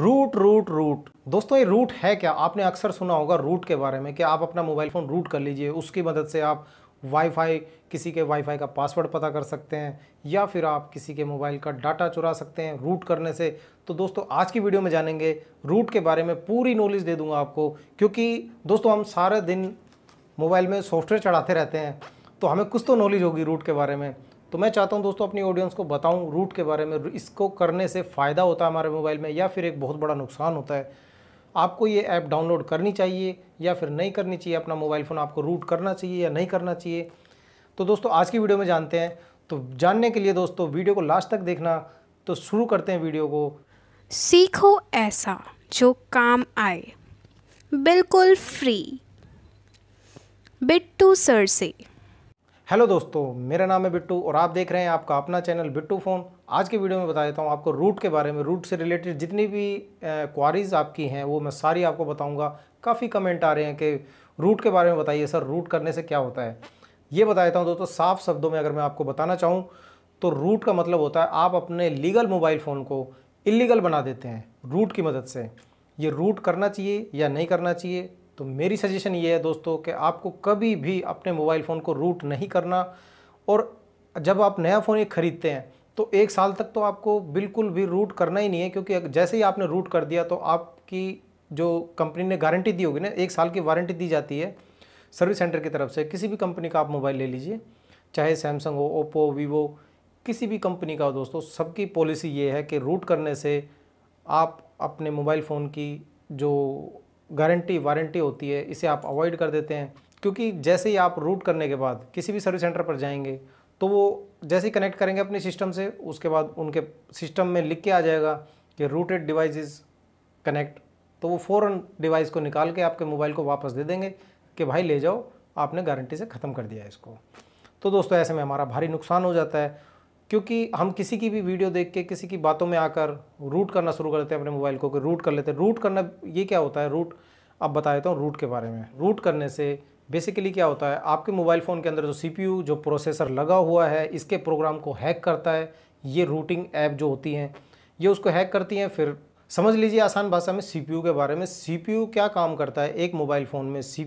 root root root दोस्तों ये root है क्या आपने अक्सर सुना होगा रूट के बारे में कि आप अपना मोबाइल फ़ोन रूट कर लीजिए उसकी मदद से आप वाईफाई किसी के वाईफाई का पासवर्ड पता कर सकते हैं या फिर आप किसी के मोबाइल का डाटा चुरा सकते हैं रूट करने से तो दोस्तों आज की वीडियो में जानेंगे रूट के बारे में पूरी नॉलेज दे दूंगा आपको क्योंकि दोस्तों हम सारे दिन मोबाइल में सॉफ्टवेयर चढ़ाते रहते हैं तो हमें कुछ तो नॉलेज होगी रूट के बारे में तो मैं चाहता हूं दोस्तों अपनी ऑडियंस को बताऊं रूट के बारे में इसको करने से फ़ायदा होता है हमारे मोबाइल में या फिर एक बहुत बड़ा नुकसान होता है आपको ये ऐप डाउनलोड करनी चाहिए या फिर नहीं करनी चाहिए अपना मोबाइल फ़ोन आपको रूट करना चाहिए या नहीं करना चाहिए तो दोस्तों आज की वीडियो में जानते हैं तो जानने के लिए दोस्तों वीडियो को लास्ट तक देखना तो शुरू करते हैं वीडियो को सीखो ऐसा जो काम आए बिल्कुल फ्री बिट्टू सर से हेलो दोस्तों मेरा नाम है बिट्टू और आप देख रहे हैं आपका अपना चैनल बिट्टू फ़ोन आज के वीडियो में बता देता हूँ आपको रूट के बारे में रूट से रिलेटेड जितनी भी क्वारीज़ आपकी हैं वो मैं सारी आपको बताऊँगा काफ़ी कमेंट आ रहे हैं कि रूट के बारे में बताइए सर रूट करने से क्या होता है ये बता देता हूँ दोस्तों साफ शब्दों में अगर मैं आपको बताना चाहूँ तो रूट का मतलब होता है आप अपने लीगल मोबाइल फ़ोन को इलीगल बना देते हैं रूट की मदद से ये रूट करना चाहिए या नहीं करना चाहिए तो मेरी सजेशन ये है दोस्तों कि आपको कभी भी अपने मोबाइल फ़ोन को रूट नहीं करना और जब आप नया फ़ोन एक ख़रीदते हैं तो एक साल तक तो आपको बिल्कुल भी रूट करना ही नहीं है क्योंकि जैसे ही आपने रूट कर दिया तो आपकी जो कंपनी ने गारंटी दी होगी ना एक साल की वारंटी दी जाती है सर्विस सेंटर की तरफ से किसी भी कंपनी का आप मोबाइल ले लीजिए चाहे सैमसंग हो ओप्पो वीवो किसी भी कंपनी का हो दोस्तों सबकी पॉलिसी ये है कि रूट करने से आप अपने मोबाइल फ़ोन की जो गारंटी वारंटी होती है इसे आप अवॉइड कर देते हैं क्योंकि जैसे ही आप रूट करने के बाद किसी भी सर्विस सेंटर पर जाएंगे तो वो जैसे ही कनेक्ट करेंगे अपने सिस्टम से उसके बाद उनके सिस्टम में लिख के आ जाएगा कि रूटेड डिवाइस कनेक्ट तो वो फ़ौरन डिवाइस को निकाल के आपके मोबाइल को वापस दे देंगे कि भाई ले जाओ आपने गारंटी से ख़त्म कर दिया इसको तो दोस्तों ऐसे में हमारा भारी नुकसान हो जाता है क्योंकि हम किसी की भी वीडियो देख के किसी की बातों में आकर रूट करना शुरू कर देते हैं अपने मोबाइल को कि रूट कर लेते हैं रूट करना ये क्या होता है रूट अब बता देता हूँ रूट के बारे में रूट करने से बेसिकली क्या होता है आपके मोबाइल फ़ोन के अंदर जो सी जो प्रोसेसर लगा हुआ है इसके प्रोग्राम को हैक करता है ये रूटिंग ऐप जो होती हैं ये उसको हैक करती हैं फिर समझ लीजिए आसान भाषा में सी के बारे में सी क्या काम करता है एक मोबाइल फ़ोन में सी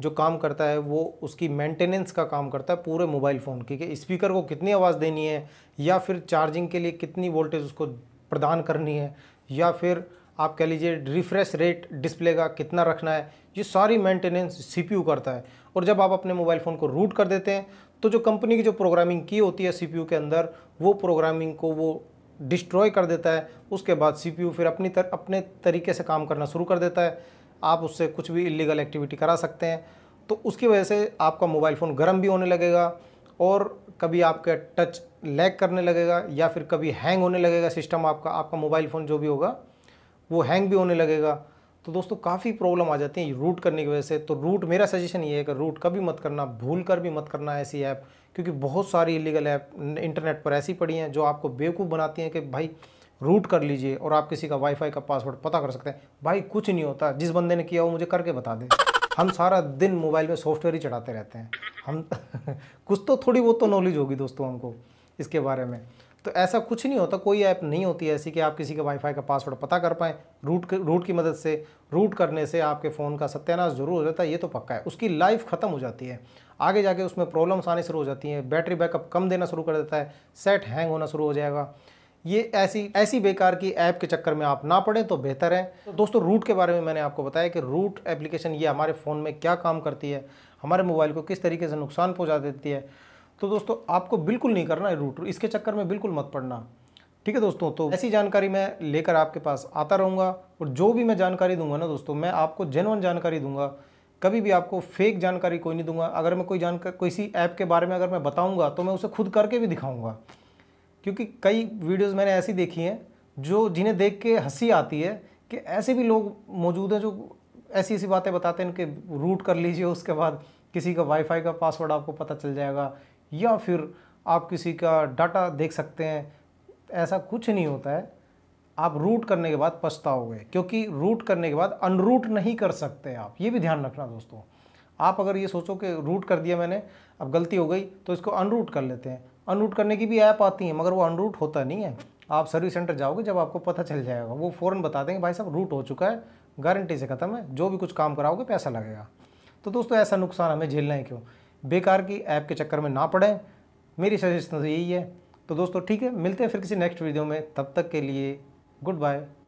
जो काम करता है वो उसकी मेंटेनेंस का काम करता है पूरे मोबाइल फ़ोन की कि स्पीकर को कितनी आवाज़ देनी है या फिर चार्जिंग के लिए कितनी वोल्टेज उसको प्रदान करनी है या फिर आप कह लीजिए रिफ्रेश रेट डिस्प्ले का कितना रखना है ये सारी मेंटेनेंस सीपीयू करता है और जब आप अपने मोबाइल फ़ोन को रूट कर देते हैं तो जो कंपनी की जो प्रोग्रामिंग की होती है सीपीयू के अंदर वो प्रोग्रामिंग को वो डिस्ट्रॉय कर देता है उसके बाद सीपीयू फिर अपनी तर अपने तरीके से काम करना शुरू कर देता है आप उससे कुछ भी इलीगल एक्टिविटी करा सकते हैं तो उसकी वजह से आपका मोबाइल फ़ोन गर्म भी होने लगेगा और कभी आपका टच लैग करने लगेगा या फिर कभी हैंग होने लगेगा सिस्टम आपका आपका मोबाइल फ़ोन जो भी होगा वो हैंग भी होने लगेगा तो दोस्तों काफ़ी प्रॉब्लम आ जाती है रूट करने की वजह से तो रूट मेरा सजेशन ये है कि रूट कभी मत करना भूल कर भी मत करना ऐसी ऐप क्योंकि बहुत सारी इलीगल ऐप इंटरनेट पर ऐसी पड़ी हैं जो आपको बेवकूफ़ बनाती हैं कि भाई रूट कर लीजिए और आप किसी का वाईफाई का पासवर्ड पता कर सकते हैं भाई कुछ नहीं होता जिस बंदे ने किया वो मुझे करके बता दे हम सारा दिन मोबाइल में सॉफ्टवेयर ही चढ़ाते रहते हैं हम कुछ तो थोड़ी बहुत तो नॉलेज होगी दोस्तों हमको इसके बारे में तो ऐसा कुछ नहीं होता कोई ऐप नहीं होती ऐसी कि आप किसी के वाईफाई का पासवर्ड पता कर पाएँ रूट रूट की मदद से रूट करने से आपके फ़ोन का सत्यानाश जरूर हो जाता है ये तो पक्का है उसकी लाइफ ख़त्म हो जाती है आगे जाके उसमें प्रॉब्लम्स आने शुरू हो जाती हैं बैटरी बैकअप कम देना शुरू कर देता है सेट हैंग होना शुरू हो जाएगा ये ऐसी ऐसी बेकार की ऐप के चक्कर में आप ना पड़ें तो बेहतर है तो दोस्तों रूट के बारे में मैंने आपको बताया कि रूट एप्लीकेशन ये हमारे फ़ोन में क्या काम करती है हमारे मोबाइल को किस तरीके से नुकसान पहुँचा देती है तो दोस्तों आपको बिल्कुल नहीं करना है रूट इसके चक्कर में बिल्कुल मत पड़ना ठीक है दोस्तों तो ऐसी जानकारी मैं लेकर आपके पास आता रहूँगा और जो भी मैं जानकारी दूंगा ना दोस्तों मैं आपको जेनवन जानकारी दूंगा कभी भी आपको फेक जानकारी कोई नहीं दूंगा अगर मैं कोई जानकारी कोई सी ऐप के बारे में अगर मैं बताऊँगा तो मैं उसे खुद करके भी दिखाऊँगा क्योंकि कई वीडियोस मैंने ऐसी देखी हैं जो जिन्हें देख के हंसी आती है कि ऐसे भी लोग मौजूद हैं जो ऐसी ऐसी बातें बताते हैं इनके रूट कर लीजिए उसके बाद किसी का वाईफाई का पासवर्ड आपको पता चल जाएगा या फिर आप किसी का डाटा देख सकते हैं ऐसा कुछ नहीं होता है आप रूट करने के बाद पछताओगे क्योंकि रूट करने के बाद अनरूट नहीं कर सकते आप ये भी ध्यान रखना दोस्तों आप अगर ये सोचो कि रूट कर दिया मैंने अब गलती हो गई तो इसको अनरूट कर लेते हैं अनरूट करने की भी ऐप आती हैं मगर वो अनरूट होता नहीं है आप सर्विस सेंटर जाओगे जब आपको पता चल जाएगा वो फ़ौरन बता देंगे भाई साहब रूट हो चुका है गारंटी से ख़त्म है जो भी कुछ काम कराओगे पैसा लगेगा तो दोस्तों ऐसा नुकसान हमें झेलना है क्यों बेकार की ऐप के चक्कर में ना पड़ें मेरी सजेशन तो यही है तो दोस्तों ठीक है मिलते हैं फिर किसी नेक्स्ट वीडियो में तब तक के लिए गुड बाय